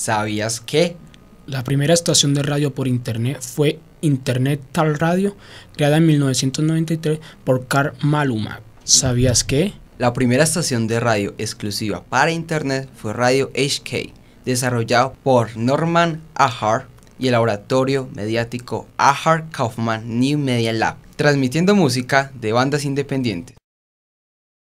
¿Sabías que? La primera estación de radio por Internet fue Internet Tal Radio, creada en 1993 por Carl Maluma. ¿Sabías que? La primera estación de radio exclusiva para Internet fue Radio HK, desarrollado por Norman Ahar y el laboratorio mediático Ahar Kaufman New Media Lab, transmitiendo música de bandas independientes.